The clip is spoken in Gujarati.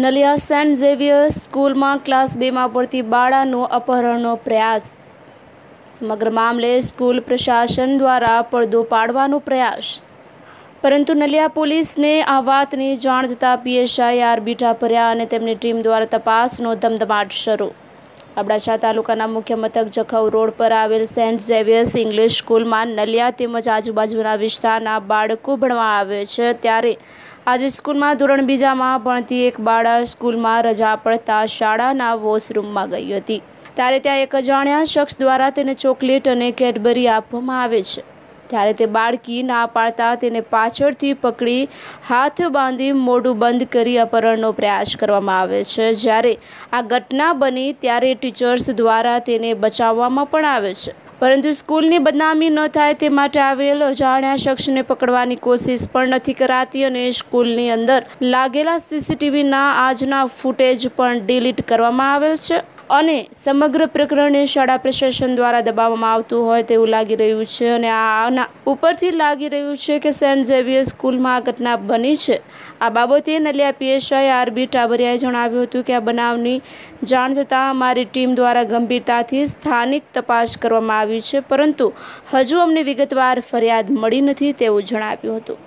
નલિયા સેન્ટ ઝેવિયર સ્કૂલમાં ક્લાસ બેમાં પડતી બાળાનો અપહરણનો પ્રયાસ સમગ્ર મામલે સ્કૂલ પ્રશાસન દ્વારા પડદો પાડવાનો પ્રયાસ પરંતુ નલિયા પોલીસને આ વાતની જાણ થતાં પીએસઆઈ આરબીટા ભર્યા અને તેમની ટીમ દ્વારા તપાસનો ધમધમાટ શરૂ અબડાસા તાલુકાના મુખ્ય મથક જખૌ રોડ પર આવેલ સેન્ટ ઝેવિયર્સ ઇંગ્લિશ સ્કૂલમાં નલિયા તેમજ આજુબાજુના વિસ્તારના બાળકો ભણવા આવે છે ત્યારે આજે સ્કૂલમાં ધોરણ બીજામાં ભણતી એક બાળક સ્કૂલમાં રજા પડતા શાળાના વોશરૂમમાં ગઈ હતી ત્યારે ત્યાં એક અજાણ્યા શખ્સ દ્વારા તેને ચોકલેટ અને કેડબરી આપવામાં આવે છે ત્યારે તે બાળકી ના પાડતા તેને પાછળથી પકડી હાથ બાંધી મોઢું બંધ કરી અપહરણનો પ્રયાસ કરવામાં આવે છે જ્યારે આ ઘટના બની ત્યારે ટીચર્સ દ્વારા તેને બચાવવામાં પણ આવે છે પરંતુ સ્કૂલની બદનામી ન થાય તે માટે આવેલ અજાણ્યા શખ્સને પકડવાની કોશિશ પણ નથી કરાતી અને સ્કૂલની અંદર લાગેલા સીસીટીવીના આજના ફૂટેજ પણ ડિલીટ કરવામાં આવેલ છે અને સમગ્ર પ્રકરણને શાળા પ્રશાસન દ્વારા દબાવવામાં આવતું હોય તેવું લાગી રહ્યું છે અને આના ઉપરથી લાગી રહ્યું છે કે સેન્ટ ઝેવિયર સ્કૂલમાં આ ઘટના બની છે આ બાબતે નલિયા પીએસઆઈ આરબી ટાબરિયાએ જણાવ્યું હતું કે આ બનાવની જાણ થતાં અમારી ટીમ દ્વારા ગંભીરતાથી સ્થાનિક તપાસ કરવામાં આવી છે પરંતુ હજુ અમને વિગતવાર ફરિયાદ મળી નથી તેવું જણાવ્યું હતું